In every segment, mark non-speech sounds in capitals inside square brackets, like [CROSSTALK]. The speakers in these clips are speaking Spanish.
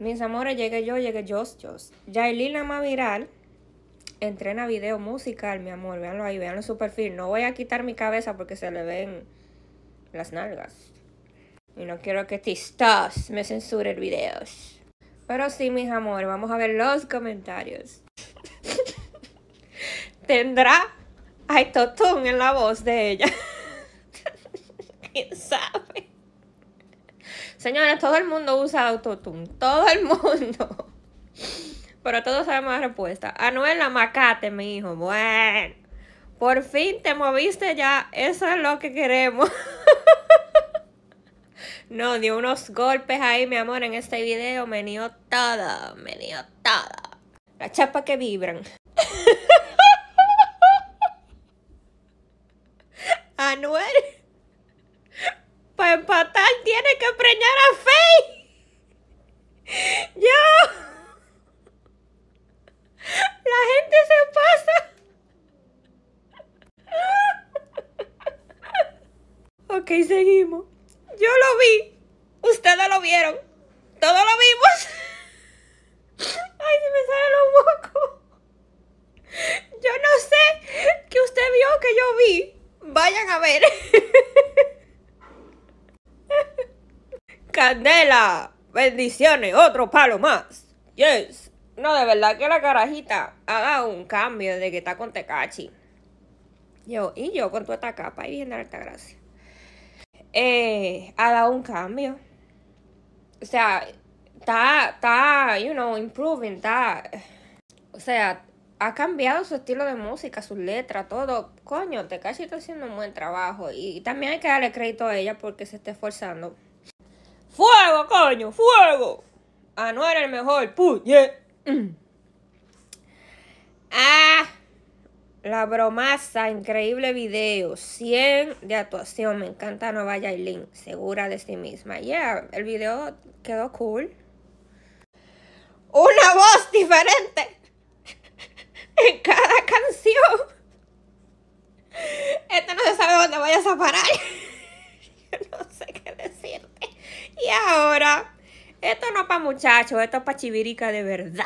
Mis amores, llegué yo, llegué yo, yo. Yailina más viral. Entrena video musical, mi amor. Véanlo ahí, véanlo su perfil. No voy a quitar mi cabeza porque se le ven las nalgas. Y no quiero que Tistas me censure el video. Pero sí, mis amores, vamos a ver los comentarios. [LAUGHS] Tendrá a Totun en la voz de ella. [LAUGHS] ¿Quién sabe? Señores, todo el mundo usa autotune. Todo el mundo. Pero todos sabemos la respuesta. Anuel Amacate, mi hijo. Bueno. Por fin te moviste ya. Eso es lo que queremos. [LAUGHS] no, dio unos golpes ahí, mi amor, en este video. Me dio todo. Me nió todo. Las chapas que vibran. Y seguimos. Yo lo vi. Ustedes lo vieron. Todos lo vimos. [LAUGHS] Ay, se me sale los Yo no sé que usted vio que yo vi. Vayan a ver. [LAUGHS] Candela. Bendiciones. Otro palo más. Yes. No, de verdad que la carajita haga un cambio de que está con Tecachi. Yo, y yo con tu esta capa y bien alta gracia eh, ha dado un cambio. O sea, está, está, you know, improving, está... O sea, ha cambiado su estilo de música, sus letras, todo. Coño, te casi está haciendo un buen trabajo. Y también hay que darle crédito a ella porque se está esforzando. ¡Fuego, coño! ¡Fuego! Ah, no era el mejor. ¡Puye! Mm. ¡Ah! La bromasa, increíble video, 100 de actuación, me encanta Nueva Yailin, segura de sí misma. Yeah, el video quedó cool. Una voz diferente [LAUGHS] en cada canción. Esto no se sabe dónde vayas a parar. [LAUGHS] Yo no sé qué decirte. Y ahora, esto no es para muchachos, esto es para chivirica de verdad.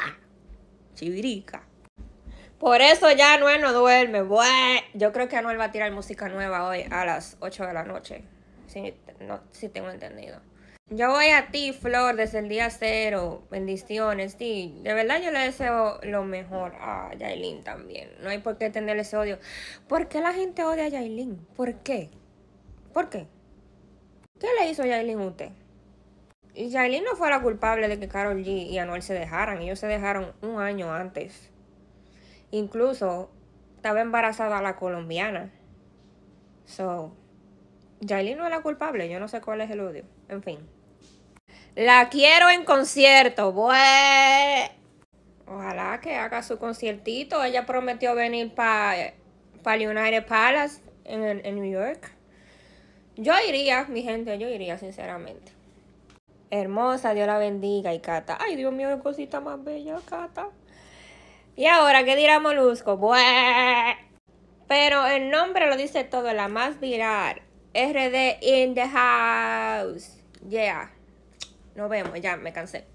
Chivirica. Por eso ya Anuel no duerme. Yo creo que Anuel va a tirar música nueva hoy a las 8 de la noche. Si, no, si tengo entendido. Yo voy a ti, Flor, desde el día cero. Bendiciones, ti. De verdad yo le deseo lo mejor a Yailin también. No hay por qué tener ese odio. ¿Por qué la gente odia a Yailin? ¿Por qué? ¿Por qué? ¿Qué le hizo Yailin a usted? Y Yailin no fue la culpable de que Carol G y Anuel se dejaran. Ellos se dejaron un año antes. Incluso estaba embarazada la colombiana. So, Yailin no es la culpable, yo no sé cuál es el odio. En fin. La quiero en concierto, Ojalá que haga su conciertito. Ella prometió venir para pa United Palace en, en New York. Yo iría, mi gente, yo iría, sinceramente. Hermosa, Dios la bendiga y Cata. Ay, Dios mío, qué cosita más bella, Cata. ¿Y ahora qué dirá Molusco? Pero el nombre lo dice todo, la más viral. RD in the house. Yeah. Nos vemos, ya me cansé.